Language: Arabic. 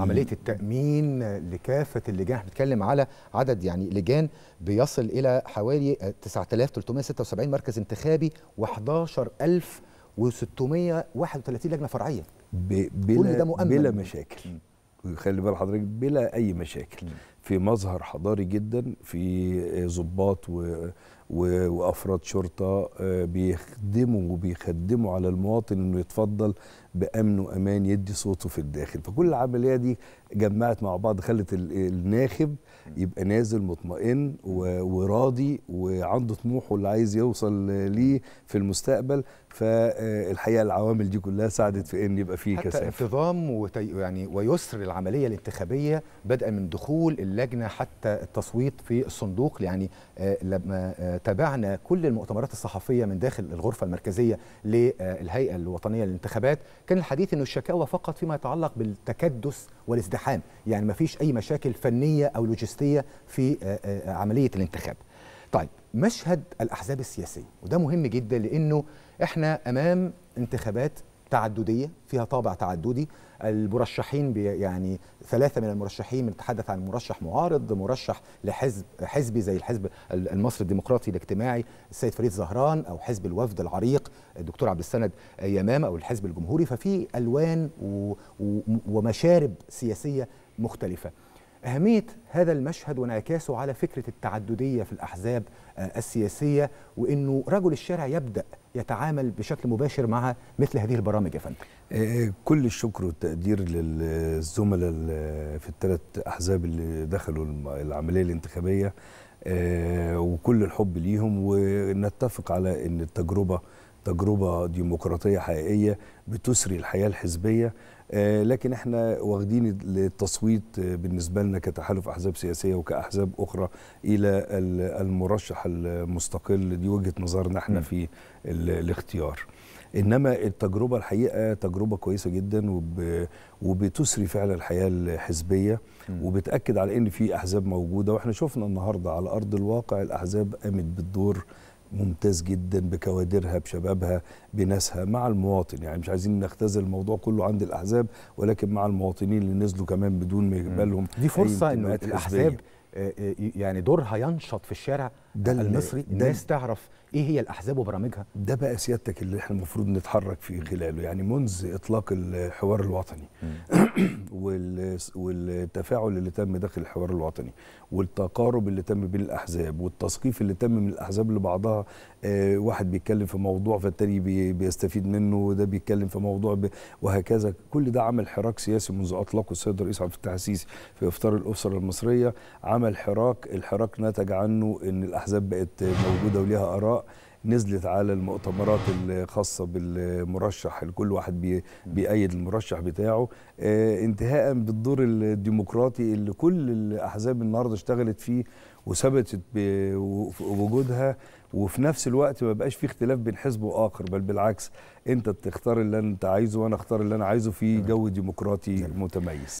عمليه التامين لكافه اللجان احنا بنتكلم على عدد يعني لجان بيصل الى حوالي 9376 مركز انتخابي و11631 لجنه فرعيه بلا كل ده مؤمن بلا مشاكل خلي بال حضرتك بلا اي مشاكل م. في مظهر حضاري جدا في ضباط وافراد شرطه آه، بيخدموا وبيخدموا على المواطن انه يتفضل بامن وامان يدي صوته في الداخل فكل العمليه دي جمعت مع بعض خلت الناخب يبقى نازل مطمئن وراضي وعنده طموحه اللي عايز يوصل ليه في المستقبل فالحقيقه آه، العوامل دي كلها ساعدت في ان يبقى فيه كثافه انتظام وتي... يعني ويسر العمليه الانتخابيه بدءا من دخول اللجنه حتى التصويت في الصندوق يعني آه، لما آه، تابعنا كل المؤتمرات الصحفيه من داخل الغرفه المركزيه للهيئه الوطنيه للانتخابات كان الحديث انه الشكاوى فقط فيما يتعلق بالتكدس والازدحام يعني ما فيش اي مشاكل فنيه او لوجستيه في آه، عمليه الانتخاب طيب مشهد الاحزاب السياسيه وده مهم جدا لانه احنا امام انتخابات تعدديه فيها طابع تعددي المرشحين يعني ثلاثه من المرشحين بنتحدث عن مرشح معارض مرشح لحزب حزبي زي الحزب المصري الديمقراطي الاجتماعي السيد فريد زهران او حزب الوفد العريق الدكتور عبد السند يمام او الحزب الجمهوري ففي الوان ومشارب سياسيه مختلفه أهمية هذا المشهد وانعكاسه على فكرة التعددية في الأحزاب آه، السياسية وأنه رجل الشارع يبدأ يتعامل بشكل مباشر مع مثل هذه البرامج يا فندم آه، آه، كل الشكر والتقدير للزملاء في الثلاث أحزاب اللي دخلوا العملية الانتخابية وكل الحب ليهم ونتفق على أن التجربة تجربه ديمقراطيه حقيقيه بتسري الحياه الحزبيه آه، لكن احنا واخدين التصويت آه، بالنسبه لنا كتحالف احزاب سياسيه وكاحزاب اخرى الى المرشح المستقل دي وجهه نظرنا احنا في الاختيار انما التجربه الحقيقه تجربه كويسه جدا وب... وبتسري فعلا الحياه الحزبيه وبتاكد على ان في احزاب موجوده واحنا شفنا النهارده على ارض الواقع الاحزاب قامت بالدور ممتاز جدا بكوادرها بشبابها بناسها مع المواطن يعني مش عايزين نختزل الموضوع كله عند الاحزاب ولكن مع المواطنين اللي نزلوا كمان بدون ما يقبلهم دي فرصه ان الاحزاب آه، آه، يعني دورها ينشط في الشارع ده المصري ده الناس تعرف ايه هي الاحزاب وبرامجها ده بقى سيادتك اللي احنا المفروض نتحرك في خلاله يعني منذ اطلاق الحوار الوطني والتفاعل اللي تم داخل الحوار الوطني والتقارب اللي تم بين الاحزاب والتثقيف اللي تم من الاحزاب لبعضها آه، واحد بيتكلم في موضوع فالتاني بيستفيد منه وده بيتكلم في موضوع وهكذا كل ده عمل حراك سياسي منذ اطلاقه السيد الرئيس عبد الفتاح السيسي في افطار الاسره المصريه عمل حراك الحراك نتج عنه ان الاحزاب بقت موجوده وليها اراء نزلت على المؤتمرات الخاصه بالمرشح كل واحد بيأيد المرشح بتاعه آه، انتهاء بالدور الديمقراطي اللي كل الاحزاب النهارده اشتغلت فيه وثبتت بوجودها وفي نفس الوقت ما بقاش في اختلاف بين حزب واخر بل بالعكس انت تختار اللي انت عايزه وانا اختار اللي انا عايزه في جو ديمقراطي متميز